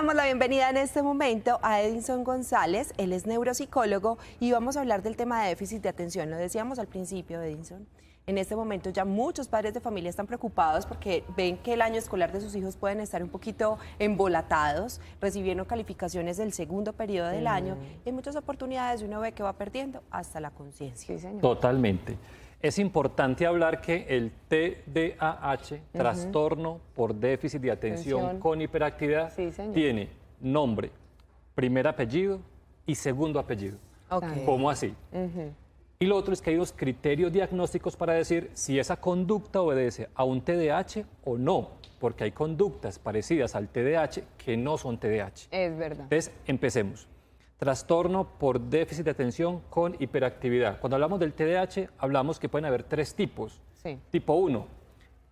damos la bienvenida en este momento a Edinson González, él es neuropsicólogo y vamos a hablar del tema de déficit de atención. Lo decíamos al principio, Edinson. En este momento ya muchos padres de familia están preocupados porque ven que el año escolar de sus hijos pueden estar un poquito embolatados, recibiendo calificaciones del segundo periodo del año en mm. muchas oportunidades uno ve que va perdiendo hasta la conciencia. Totalmente. Es importante hablar que el TDAH, trastorno por déficit de atención, con hiperactividad, tiene nombre, primer apellido y segundo apellido. ¿Cómo así? Y lo otro es que hay dos criterios diagnósticos para decir si esa conducta obedece a un TDAH o no, porque hay conductas parecidas al TDAH que no son TDAH. Es verdad. Entonces, empecemos trastorno por déficit de atención con hiperactividad. Cuando hablamos del TDAH, hablamos que pueden haber tres tipos. Tipo uno,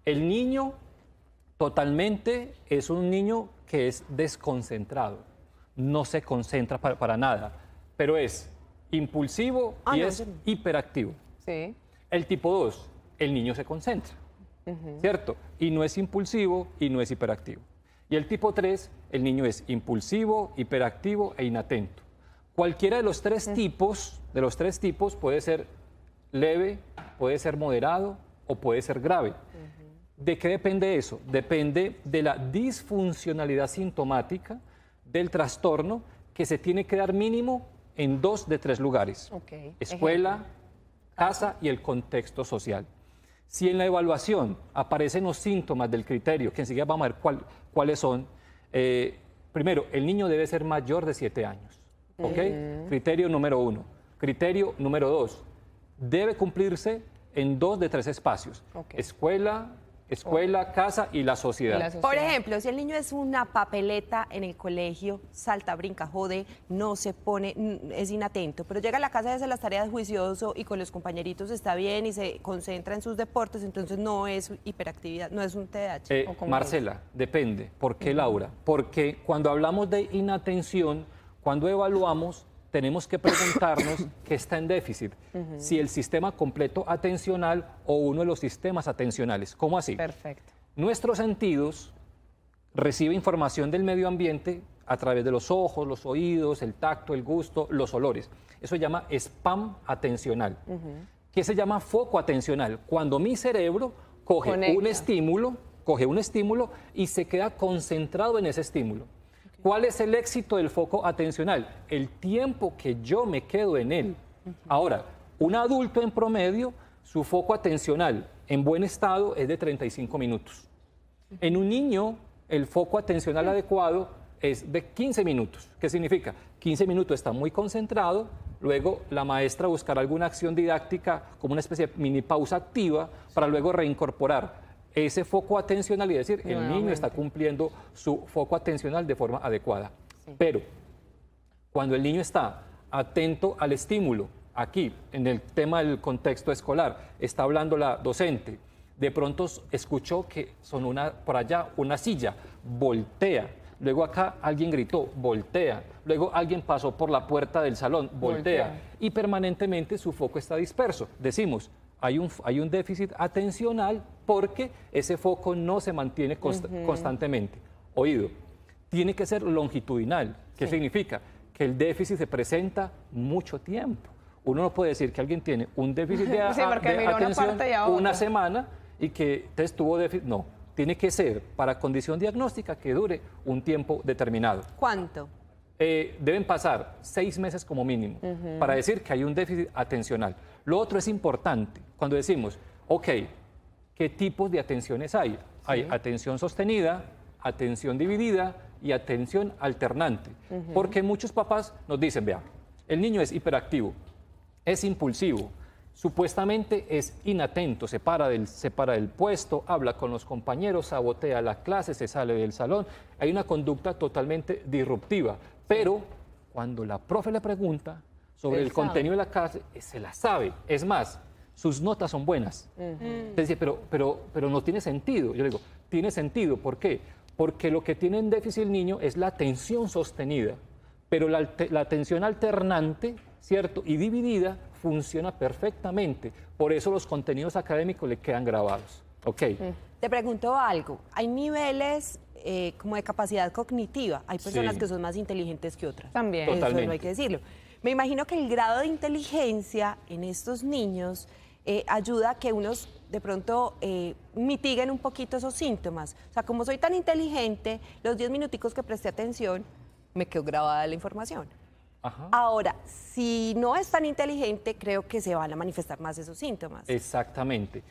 el niño totalmente es un niño que es desconcentrado, no se concentra para, nada, pero es impulsivo ah, y es hiperactivo. El tipo 2, el niño se concentra, ¿cierto? Y no es impulsivo y no es hiperactivo. Y el tipo 3, el niño es impulsivo, hiperactivo e inatento. Cualquiera de los tres tipos, de los tres tipos puede ser leve, puede ser moderado o puede ser grave. ¿De qué depende eso? Depende de la disfuncionalidad sintomática del trastorno que se tiene que dar mínimo en dos de tres lugares. Escuela, casa y el contexto social. Si en la evaluación aparecen los síntomas del criterio, que enseguida vamos a ver cuáles son, eh, primero, el niño debe ser mayor de siete años. ¿Ok? Criterio número uno. Criterio número dos. Debe cumplirse en dos de tres espacios. Escuela, escuela, casa y la, sociedad. Por ejemplo, si el niño es una papeleta en el colegio, salta, brinca, jode, no se pone, es inatento, pero llega a la casa y hace las tareas juicioso y con los compañeritos está bien y se concentra en sus deportes, entonces no es hiperactividad, no es un TDAH. Eh, Marcela, depende. ¿Por qué, Laura? Porque cuando hablamos de inatención cuando evaluamos, tenemos que preguntarnos qué está en déficit, si el sistema completo atencional o uno de los sistemas atencionales. ¿Cómo así? Perfecto. Nuestros sentidos reciben información del medio ambiente a través de los ojos, los oídos, el tacto, el gusto, los olores. Eso se llama spam atencional, ¿Qué se llama foco atencional, cuando mi cerebro coge un estímulo, coge un estímulo y se queda concentrado en ese estímulo. ¿Cuál es el éxito del foco atencional? El tiempo que yo me quedo en él. Ahora, un adulto en promedio, su foco atencional en buen estado es de 35 minutos. En un niño, el foco atencional adecuado es de 15 minutos. ¿Qué significa? 15 minutos está muy concentrado, luego la maestra buscará alguna acción didáctica como una especie de mini pausa activa para luego reincorporar ese foco atencional y decir, el niño está cumpliendo su foco atencional de forma adecuada. Pero cuando el niño está atento al estímulo, aquí, en el tema del contexto escolar, está hablando la docente, de pronto escuchó que son una, por allá una silla, voltea. Luego acá alguien gritó, voltea. Luego alguien pasó por la puerta del salón, voltea. voltea. Y permanentemente su foco está disperso. Decimos, hay un, hay un déficit atencional porque ese foco no se mantiene constantemente. Oído, tiene que ser longitudinal. ¿Qué significa? Que el déficit se presenta mucho tiempo. Uno no puede decir que alguien tiene un déficit de, atención una, semana y que entonces tuvo déficit. No, tiene que ser para condición diagnóstica que dure un tiempo determinado. ¿Cuánto? Eh, deben pasar seis meses como mínimo para decir que hay un déficit atencional. Lo otro es importante cuando decimos, ok, ¿qué tipos de atenciones hay? Hay atención sostenida, atención dividida y atención alternante. Porque muchos papás nos dicen, vea, el niño es hiperactivo, es impulsivo, supuestamente es inatento, se para, del, se para del puesto, habla con los compañeros, sabotea la clase, se sale del salón. Hay una conducta totalmente disruptiva, pero cuando la profe le pregunta sobre el contenido de la clase, eh, se la sabe. Es más, sus notas son buenas. pero, pero, pero no tiene sentido. Yo le digo, tiene sentido. ¿Por qué? Porque lo que tiene en déficit el niño es la atención sostenida. Pero la, atención alternante, ¿cierto? Y dividida funciona perfectamente. Por eso los contenidos académicos le quedan grabados. Ok. Te pregunto algo. Hay niveles eh, como de capacidad cognitiva. Hay personas que son más inteligentes que otras. También. Eso no hay que decirlo. Me imagino que el grado de inteligencia en estos niños eh, ayuda a que unos de pronto eh, mitiguen un poquito esos síntomas. O sea, como soy tan inteligente, los 10 minuticos que presté atención, me quedó grabada la información. Ahora, si no es tan inteligente, creo que se van a manifestar más esos síntomas. Exactamente.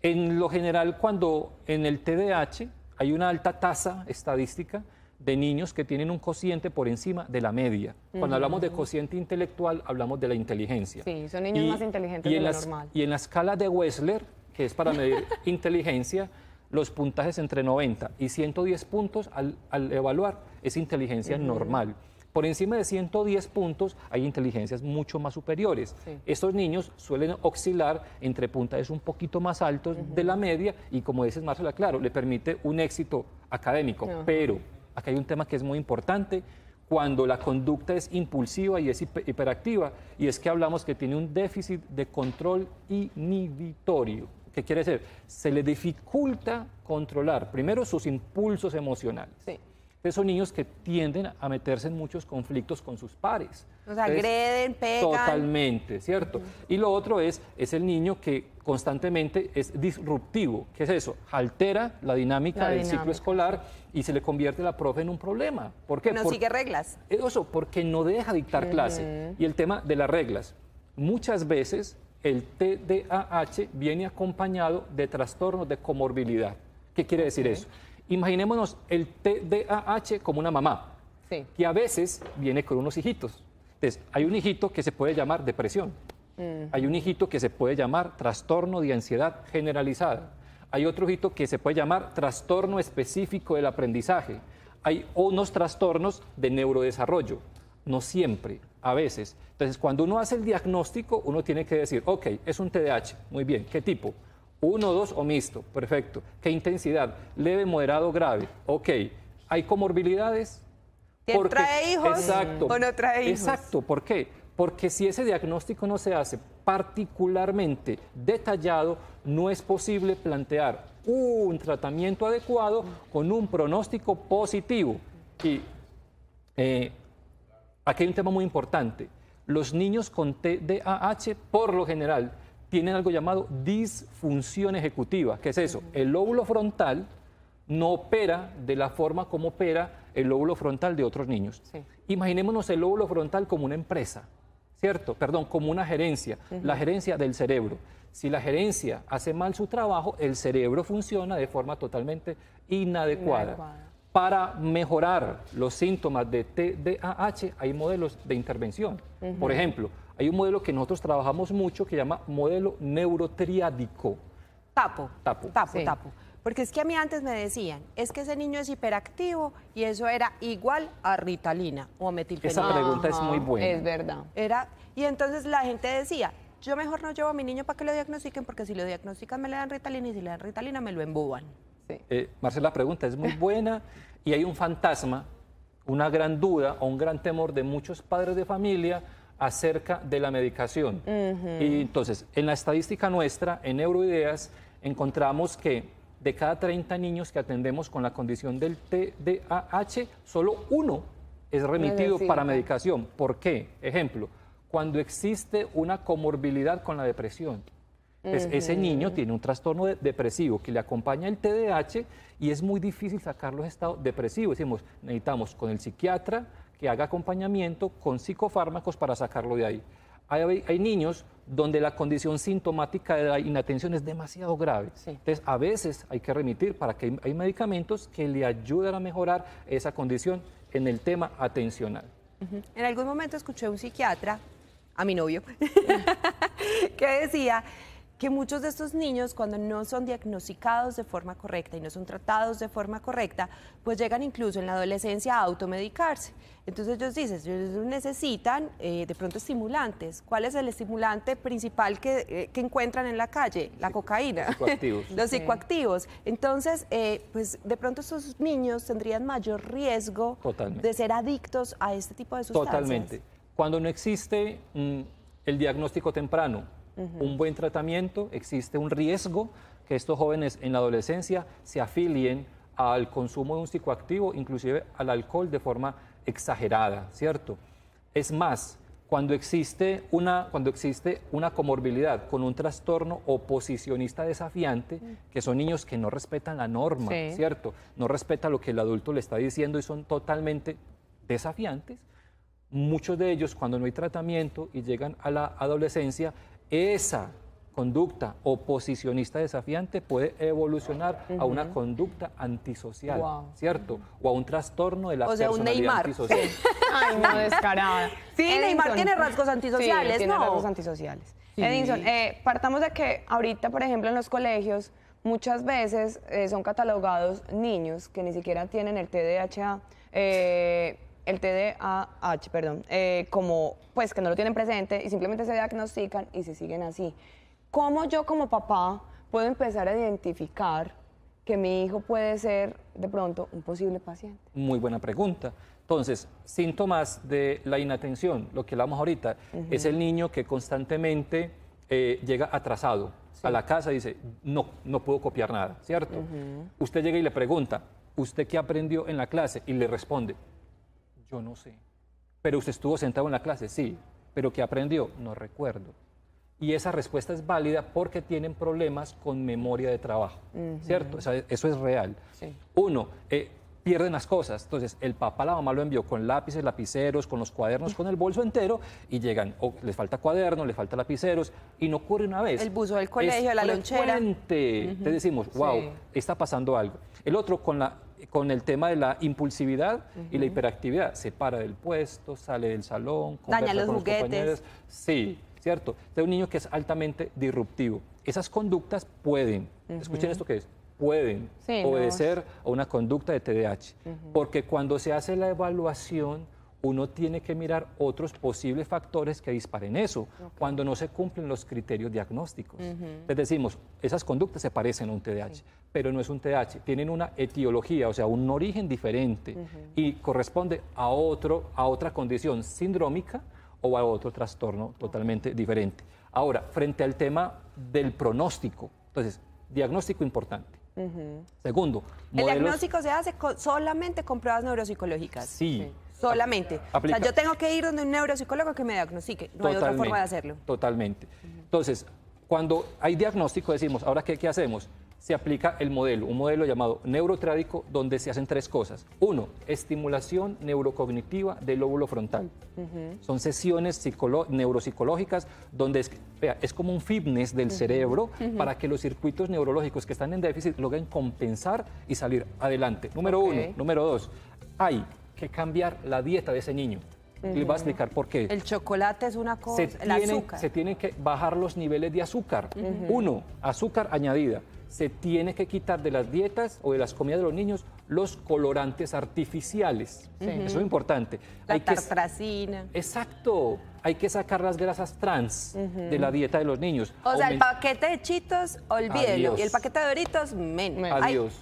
En lo general, cuando en el TDAH hay una alta tasa estadística de niños que tienen un cociente por encima de la media. Cuando mm. hablamos de cociente intelectual, hablamos de la inteligencia. Sí, son niños más inteligentes de lo normal. Y en la escala de Wessler, que es para medir inteligencia, los puntajes entre 90 y 110 puntos al, evaluar es inteligencia normal. Por encima de 110 puntos hay inteligencias mucho más superiores. Estos niños suelen oscilar entre puntajes un poquito más altos de la media y como dices Marcela, claro, le permite un éxito académico. Pero acá hay un tema que es muy importante cuando la conducta es impulsiva y es hiperactiva y es que hablamos que tiene un déficit de control inhibitorio. ¿Qué quiere decir? Se le dificulta controlar primero sus impulsos emocionales. Sí son niños que tienden a meterse en muchos conflictos con sus pares. O agreden, pegan. Totalmente, ¿cierto? Y lo otro es, es el niño que constantemente es disruptivo. ¿Qué es eso? Altera la dinámica del ciclo escolar y se le convierte la profe en un problema. ¿Por qué? No sigue reglas. Eso, eh, porque no deja dictar clase. Y el tema de las reglas. Muchas veces el TDAH viene acompañado de trastornos de comorbilidad. ¿Qué quiere decir eso? Imaginémonos el TDAH como una mamá, que a veces viene con unos hijitos. Entonces, hay un hijito que se puede llamar depresión, mm. hay un hijito que se puede llamar trastorno de ansiedad generalizada, hay otro hijito que se puede llamar trastorno específico del aprendizaje, hay unos trastornos de neurodesarrollo, no siempre, a veces. Entonces, cuando uno hace el diagnóstico, uno tiene que decir, ok, es un TDAH, muy bien, ¿qué tipo? Uno, dos o mixto. Perfecto. ¿Qué intensidad? Leve, moderado, grave. Ok. ¿Hay comorbilidades? ¿Quién trae hijos exacto, o Exacto. ¿Por qué? Porque si ese diagnóstico no se hace particularmente detallado, no es posible plantear un tratamiento adecuado con un pronóstico positivo. Y eh, aquí hay un tema muy importante. Los niños con TDAH, por lo general, tienen algo llamado disfunción ejecutiva. que es eso? El lóbulo frontal no opera de la forma como opera el lóbulo frontal de otros niños. Imaginémonos el lóbulo frontal como una empresa, ¿cierto? Perdón, como una gerencia, la gerencia del cerebro. Si la gerencia hace mal su trabajo, el cerebro funciona de forma totalmente inadecuada. Para mejorar los síntomas de TDAH hay modelos de intervención. Por ejemplo, hay un modelo que nosotros trabajamos mucho que llama modelo neurotriádico. Tapo. Tapo. Tapo, tapo. Porque es que a mí antes me decían, es que ese niño es hiperactivo y eso era igual a ritalina o a Esa pregunta es muy buena. Es verdad. Era, y entonces la gente decía, yo mejor no llevo a mi niño para que lo diagnostiquen porque si lo diagnostican me le dan ritalina y si le dan ritalina me lo embuban Sí. Eh, Marcela, la pregunta es muy buena y hay un fantasma, una gran duda o un gran temor de muchos padres de familia acerca de la medicación. Y entonces, en la estadística nuestra, en Euroideas, encontramos que de cada 30 niños que atendemos con la condición del TDAH, solo uno es remitido para medicación. ¿Por qué? Ejemplo, cuando existe una comorbilidad con la depresión. Pues ese niño tiene un trastorno depresivo que le acompaña el TDAH y es muy difícil sacar los estados depresivos. Decimos, necesitamos con el psiquiatra, que haga acompañamiento con psicofármacos para sacarlo de ahí. Hay, niños donde la condición sintomática de la inatención es demasiado grave. Entonces, a veces hay que remitir para que hay, medicamentos que le ayudan a mejorar esa condición en el tema atencional. En algún momento escuché a un psiquiatra, a mi novio, que decía que muchos de estos niños cuando no son diagnosticados de forma correcta y no son tratados de forma correcta, pues llegan incluso en la adolescencia a automedicarse. Entonces ellos dicen, ellos necesitan eh, de pronto estimulantes. ¿Cuál es el estimulante principal que, eh, que encuentran en la calle? La cocaína. Los psicoactivos. Los psicoactivos. Entonces, eh, pues de pronto estos niños tendrían mayor riesgo de ser adictos a este tipo de sustancias. Totalmente. Cuando no existe mm, el diagnóstico temprano, un buen tratamiento, existe un riesgo que estos jóvenes en la adolescencia se afilien al consumo de un psicoactivo, inclusive al alcohol de forma exagerada, ¿cierto? Es más, cuando existe una, cuando existe una comorbilidad con un trastorno oposicionista desafiante, que son niños que no respetan la norma, ¿cierto? No respetan lo que el adulto le está diciendo y son totalmente desafiantes. Muchos de ellos, cuando no hay tratamiento y llegan a la adolescencia, esa conducta oposicionista desafiante puede evolucionar a una conducta antisocial, ¿cierto? O a un trastorno de la o sea, un Neymar. no, descarada. Sí, Neymar tiene rasgos antisociales, sí, tiene rasgos antisociales. Edinson, eh, partamos de que ahorita, por ejemplo, en los colegios, muchas veces eh, son catalogados niños que ni siquiera tienen el TDAH, el TDAH, perdón, eh, como pues que no lo tienen presente y simplemente se diagnostican y se siguen así. ¿Cómo yo como papá puedo empezar a identificar que mi hijo puede ser de pronto un posible paciente? Muy buena pregunta. Entonces, síntomas de la inatención, lo que hablamos ahorita, es el niño que constantemente eh, llega atrasado a la casa y dice, no, no puedo copiar nada, ¿cierto? Usted llega y le pregunta, ¿usted qué aprendió en la clase? Y le responde, yo no sé. Pero usted estuvo sentado en la clase, sí. Pero ¿qué aprendió? No recuerdo. Y esa respuesta es válida porque tienen problemas con memoria de trabajo, ¿cierto? eso es real. Uno, eh, pierden las cosas. Entonces, el papá, la mamá lo envió con lápices, lapiceros, con los cuadernos, con el bolso entero y llegan, o les falta cuaderno, les falta lapiceros y no ocurre una vez. El buzo del colegio, la lonchera. Entonces Te decimos, wow, está pasando algo. El otro con la con el tema de la impulsividad y la hiperactividad. Se para del puesto, sale del salón, daña los juguetes. sí, ¿cierto? Es un niño que es altamente disruptivo. Esas conductas pueden, escuchen esto que es, pueden obedecer a una conducta de TDAH. Porque cuando se hace la evaluación, uno tiene que mirar otros posibles factores que disparen eso cuando no se cumplen los criterios diagnósticos. Les decimos, esas conductas se parecen a un TDAH, pero no es un TDAH, tienen una etiología, o sea, un origen diferente y corresponde a, otro, a otra condición sindrómica o a otro trastorno totalmente diferente. Ahora, frente al tema del pronóstico, entonces, diagnóstico importante. Segundo, el diagnóstico se hace solamente con pruebas neuropsicológicas. sí solamente. O sea, yo tengo que ir donde un neuropsicólogo que me diagnostique. No hay otra forma de hacerlo. Totalmente. Entonces, cuando hay diagnóstico, decimos, ¿ahora qué, hacemos? Se aplica el modelo, un modelo llamado neurotrádico, donde se hacen tres cosas. Uno, estimulación neurocognitiva del lóbulo frontal. Son sesiones neuropsicológicas donde es, como un fitness del cerebro para que los circuitos neurológicos que están en déficit logren compensar y salir adelante. Número uno. Número dos, hay que cambiar la dieta de ese niño. Le -huh. a explicar por qué. El chocolate es una cosa, se el azúcar. Se tienen que bajar los niveles de azúcar. Uno, azúcar añadida. Se tiene que quitar de las dietas o de las comidas de los niños los colorantes artificiales. Eso es importante. La hay tartracina. Exacto. Hay que sacar las grasas trans de la dieta de los niños. O, sea, el paquete de chitos, olvídelo. Y el paquete de doritos, menos. Adiós.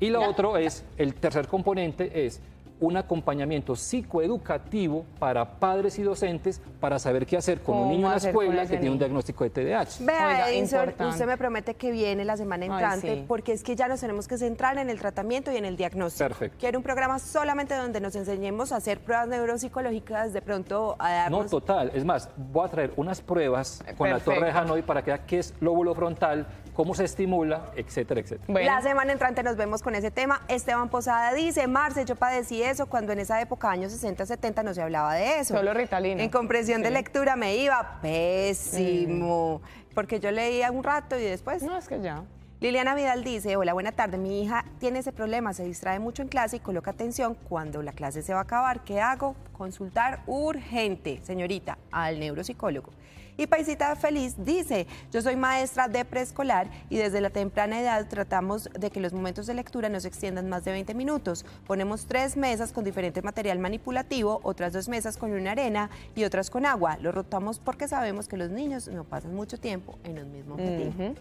y lo otro es, el tercer componente es un acompañamiento psicoeducativo para padres y docentes para saber qué hacer con un niño en la escuela que tiene un diagnóstico de TDAH. Vea, Edinson, usted me promete que viene la semana entrante, porque es que ya nos tenemos que centrar en el tratamiento y en el diagnóstico. Perfecto. Quiero un programa solamente donde nos enseñemos a hacer pruebas neuropsicológicas, de pronto a darnos... No, total. Es más, voy a traer unas pruebas con la torre de Hanoi para que vea qué es lóbulo frontal, cómo se estimula, etcétera, etcétera. La semana entrante nos vemos con ese tema. Esteban Posada dice, Marce, yo padecí eso cuando en esa época, años 60, 70, no se hablaba de eso. Solo Ritalina. En comprensión de lectura me iba mm. pésimo, porque yo leía un rato y después... No, es que ya... Liliana Vidal dice, hola, buena tarde, mi hija tiene ese problema, se distrae mucho en clase y coloca atención cuando la clase se va a acabar. ¿Qué hago? Consultar urgente, señorita, al neuropsicólogo. Y Paisita Feliz dice, yo soy maestra de preescolar y desde la temprana edad tratamos de que los momentos de lectura no se extiendan más de 20 minutos. Ponemos tres mesas con diferente material manipulativo, otras dos mesas con una arena y otras con agua. Lo rotamos porque sabemos que los niños no pasan mucho tiempo en los mismos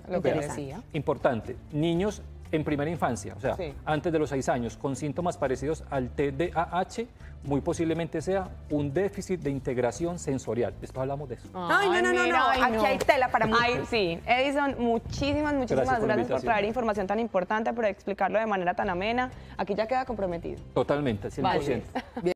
lo que decía. Importante niños en primera infancia, o sea, antes de los seis años, con síntomas parecidos al TDAH, muy posiblemente sea un déficit de integración sensorial. Después hablamos de eso. no, no, no, aquí hay tela para sí. Edison, muchísimas, muchísimas gracias, por, traer información tan importante, por explicarlo de manera tan amena. Aquí ya queda comprometido. Totalmente, 100%.